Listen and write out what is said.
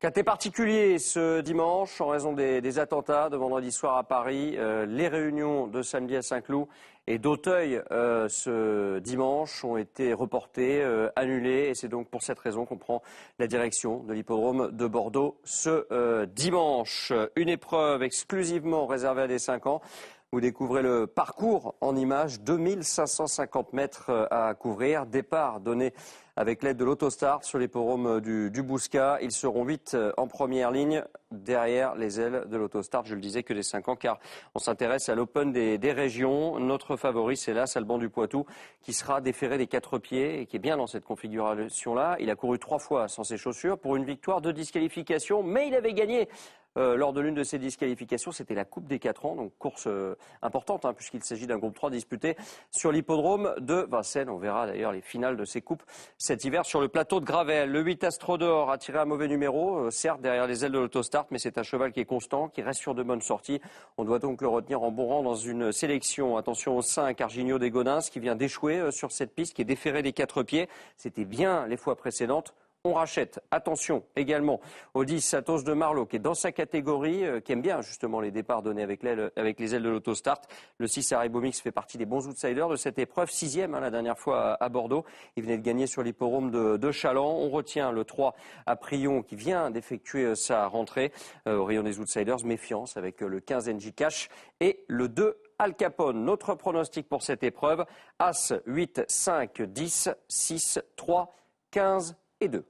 Caté particulier ce dimanche en raison des, attentats de vendredi soir à Paris, euh, les réunions de samedi à Saint-Cloud et d'Auteuil euh, ce dimanche ont été reportées, euh, annulées et c'est donc pour cette raison qu'on prend la direction de l'hippodrome de Bordeaux ce dimanche. Une épreuve exclusivement réservée à des cinq ans vous découvrez le parcours en images, 2550 mètres euh, à couvrir. Départ donné avec l'aide de l'Autostar sur les forums euh, du, du, Bousca. Ils seront 8 euh, en première ligne derrière les ailes de l'Autostar. Je le disais que des 5 ans, car on s'intéresse à l'Open des, régions. Notre favori, c'est là, Salban du Poitou, qui sera déféré des quatre pieds et qui est bien dans cette configuration-là. Il a couru trois fois sans ses chaussures pour une victoire de disqualification, mais il avait gagné euh, lors de l'une de ces disqualifications. C'était la Coupe des 4 ans, donc course euh, importante, hein, puisqu'il s'agit d'un groupe 3 disputé sur l'hippodrome de Vincennes. On verra d'ailleurs les finales de ces coupes cet hiver sur le plateau de Gravel. Le 8 Astrodor a tiré un mauvais numéro, euh, certes derrière les ailes de l'autostart, mais c'est un cheval qui est constant, qui reste sur de bonnes sorties. On doit donc le retenir en bon rang dans une sélection. Attention au 5, Arginio des Godins qui vient d'échouer sur cette piste, qui est déféré des quatre pieds. C'était bien les fois précédentes on rachète. Attention également au 10 Satos de Marlowe, qui est dans sa catégorie, euh, qui aime bien justement les départs donnés avec, avec les ailes de l'autostart. Le 6 Arribomix fait partie des bons outsiders de cette épreuve. Sixième hein, la dernière fois à, Bordeaux. Il venait de gagner sur l'hipporome de, de Chaland. On retient le 3 à Prion qui vient d'effectuer euh, sa rentrée euh, au rayon des outsiders. Méfiance avec le 15 NJ Cash et le 2 Al Capone. Notre pronostic pour cette épreuve, As 8, 5, 10, 6, 3, 15 et 2.